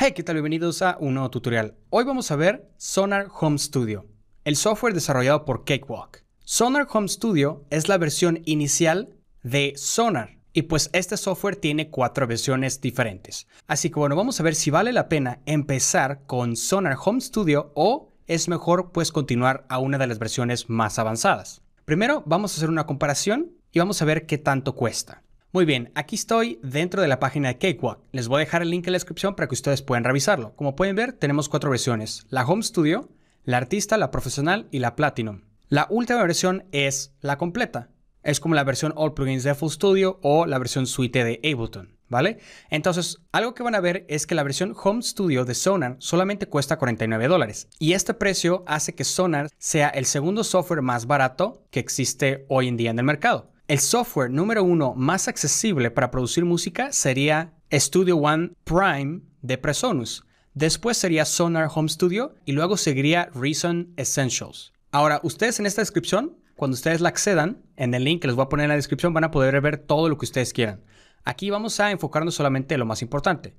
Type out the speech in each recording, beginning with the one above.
Hey, ¿qué tal? Bienvenidos a un nuevo tutorial. Hoy vamos a ver Sonar Home Studio, el software desarrollado por Cakewalk. Sonar Home Studio es la versión inicial de Sonar y pues este software tiene cuatro versiones diferentes. Así que bueno, vamos a ver si vale la pena empezar con Sonar Home Studio o es mejor pues continuar a una de las versiones más avanzadas. Primero vamos a hacer una comparación y vamos a ver qué tanto cuesta. Muy bien, aquí estoy dentro de la página de Cakewalk. Les voy a dejar el link en la descripción para que ustedes puedan revisarlo. Como pueden ver, tenemos cuatro versiones. La Home Studio, la Artista, la Profesional y la Platinum. La última versión es la completa. Es como la versión All Plugins de Full Studio o la versión Suite de Ableton. ¿Vale? Entonces, algo que van a ver es que la versión Home Studio de Sonar solamente cuesta 49 dólares. Y este precio hace que Sonar sea el segundo software más barato que existe hoy en día en el mercado. El software número uno más accesible para producir música sería Studio One Prime de Presonus. Después sería Sonar Home Studio y luego seguiría Reason Essentials. Ahora, ustedes en esta descripción, cuando ustedes la accedan, en el link que les voy a poner en la descripción, van a poder ver todo lo que ustedes quieran. Aquí vamos a enfocarnos solamente en lo más importante.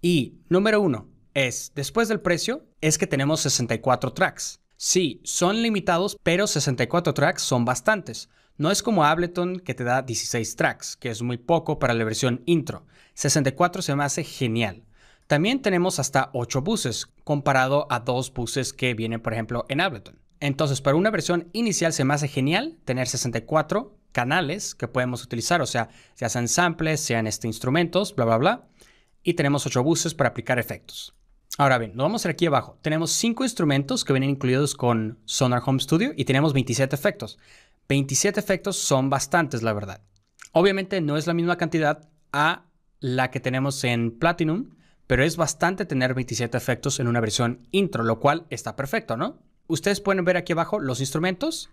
Y número uno es, después del precio, es que tenemos 64 tracks. Sí, son limitados, pero 64 tracks son bastantes. No es como Ableton que te da 16 tracks, que es muy poco para la versión intro. 64 se me hace genial. También tenemos hasta 8 buses, comparado a 2 buses que vienen, por ejemplo, en Ableton. Entonces, para una versión inicial se me hace genial tener 64 canales que podemos utilizar, o sea, sean samples, sean este, instrumentos, bla, bla, bla. Y tenemos 8 buses para aplicar efectos. Ahora bien, lo vamos a ver aquí abajo. Tenemos cinco instrumentos que vienen incluidos con Sonar Home Studio y tenemos 27 efectos. 27 efectos son bastantes, la verdad. Obviamente no es la misma cantidad a la que tenemos en Platinum, pero es bastante tener 27 efectos en una versión intro, lo cual está perfecto, ¿no? Ustedes pueden ver aquí abajo los instrumentos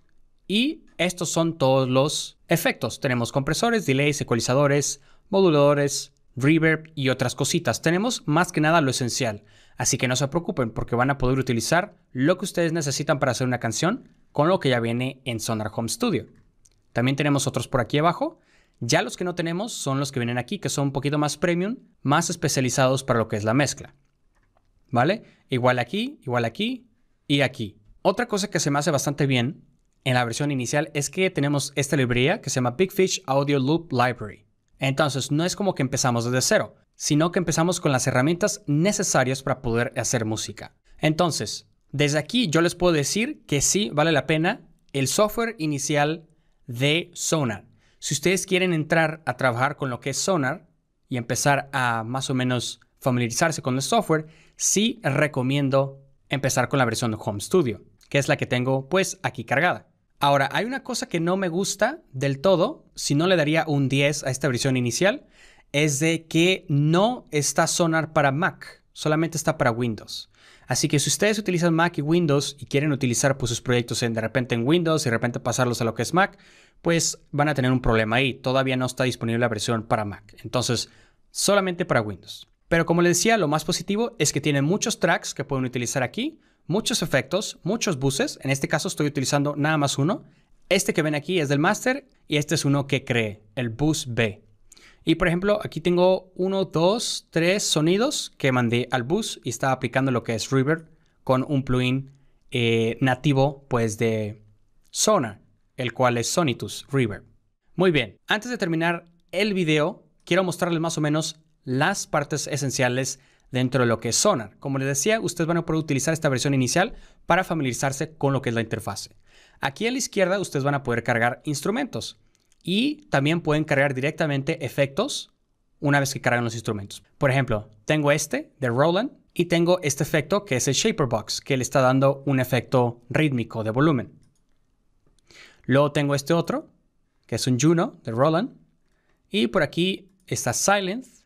y estos son todos los efectos. Tenemos compresores, delays, ecualizadores, moduladores, reverb y otras cositas. Tenemos más que nada lo esencial, así que no se preocupen porque van a poder utilizar lo que ustedes necesitan para hacer una canción con lo que ya viene en Sonar Home Studio. También tenemos otros por aquí abajo. Ya los que no tenemos son los que vienen aquí, que son un poquito más premium, más especializados para lo que es la mezcla. ¿Vale? Igual aquí, igual aquí y aquí. Otra cosa que se me hace bastante bien en la versión inicial es que tenemos esta librería que se llama Big Fish Audio Loop Library. Entonces, no es como que empezamos desde cero, sino que empezamos con las herramientas necesarias para poder hacer música. Entonces, desde aquí yo les puedo decir que sí vale la pena el software inicial de Sonar. Si ustedes quieren entrar a trabajar con lo que es Sonar y empezar a más o menos familiarizarse con el software, sí recomiendo empezar con la versión de Home Studio, que es la que tengo pues aquí cargada. Ahora, hay una cosa que no me gusta del todo, si no le daría un 10 a esta versión inicial, es de que no está Sonar para Mac, solamente está para Windows. Así que si ustedes utilizan Mac y Windows y quieren utilizar pues, sus proyectos en, de repente en Windows y de repente pasarlos a lo que es Mac, pues van a tener un problema ahí. Todavía no está disponible la versión para Mac. Entonces, solamente para Windows. Pero como les decía, lo más positivo es que tiene muchos tracks que pueden utilizar aquí, muchos efectos, muchos buses. En este caso estoy utilizando nada más uno. Este que ven aquí es del master y este es uno que cree el bus B. Y por ejemplo, aquí tengo uno, dos, tres sonidos que mandé al bus y estaba aplicando lo que es River con un plugin eh, nativo pues de Sonar, el cual es Sonitus River. Muy bien, antes de terminar el video, quiero mostrarles más o menos las partes esenciales dentro de lo que es Sonar. Como les decía, ustedes van a poder utilizar esta versión inicial para familiarizarse con lo que es la interfase. Aquí a la izquierda ustedes van a poder cargar instrumentos y también pueden cargar directamente efectos una vez que cargan los instrumentos. Por ejemplo, tengo este de Roland y tengo este efecto que es el Shaper Box, que le está dando un efecto rítmico de volumen. Luego tengo este otro, que es un Juno de Roland. Y por aquí está Silence,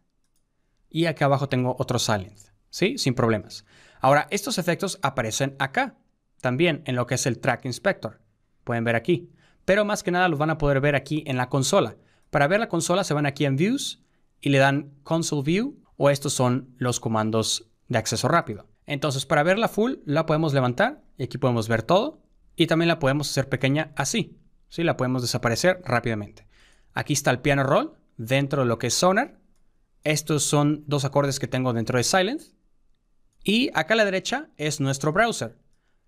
y acá abajo tengo otro silent, ¿sí? Sin problemas. Ahora, estos efectos aparecen acá, también en lo que es el Track Inspector. Pueden ver aquí, pero más que nada los van a poder ver aquí en la consola. Para ver la consola se van aquí en Views y le dan Console View o estos son los comandos de acceso rápido. Entonces, para verla full, la podemos levantar y aquí podemos ver todo y también la podemos hacer pequeña así. Sí, la podemos desaparecer rápidamente. Aquí está el piano roll dentro de lo que es Sonar estos son dos acordes que tengo dentro de Silent. Y acá a la derecha es nuestro browser.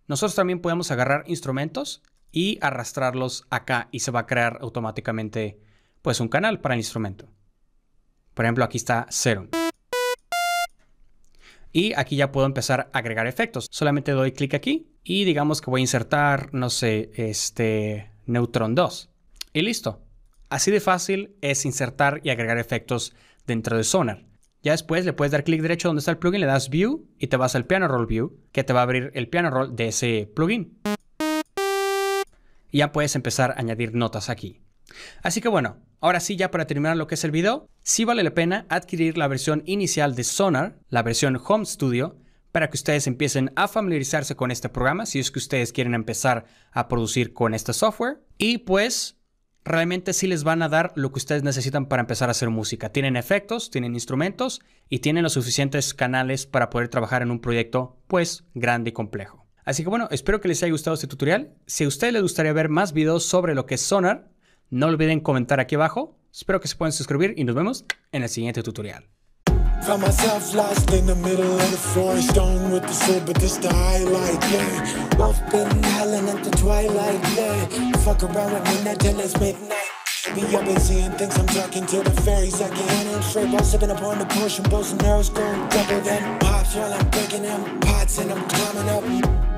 Nosotros también podemos agarrar instrumentos y arrastrarlos acá y se va a crear automáticamente pues un canal para el instrumento. Por ejemplo, aquí está Serum. Y aquí ya puedo empezar a agregar efectos. Solamente doy clic aquí y digamos que voy a insertar, no sé, este Neutron 2. Y listo. Así de fácil es insertar y agregar efectos dentro de Sonar. Ya después le puedes dar clic derecho donde está el plugin, le das View y te vas al Piano Roll View, que te va a abrir el piano roll de ese plugin. Y ya puedes empezar a añadir notas aquí. Así que bueno, ahora sí ya para terminar lo que es el video, sí vale la pena adquirir la versión inicial de Sonar, la versión Home Studio, para que ustedes empiecen a familiarizarse con este programa si es que ustedes quieren empezar a producir con este software. Y pues realmente sí les van a dar lo que ustedes necesitan para empezar a hacer música. Tienen efectos, tienen instrumentos y tienen los suficientes canales para poder trabajar en un proyecto pues grande y complejo. Así que bueno, espero que les haya gustado este tutorial. Si a ustedes les gustaría ver más videos sobre lo que es Sonar, no olviden comentar aquí abajo. Espero que se puedan suscribir y nos vemos en el siguiente tutorial. fuck around with midnight till it's midnight. We up and seeing things, I'm talking to the fairies. I can't I'm straight while sipping upon the potion, Bows and arrows going double, then pops while I'm breaking them pots and I'm climbing up.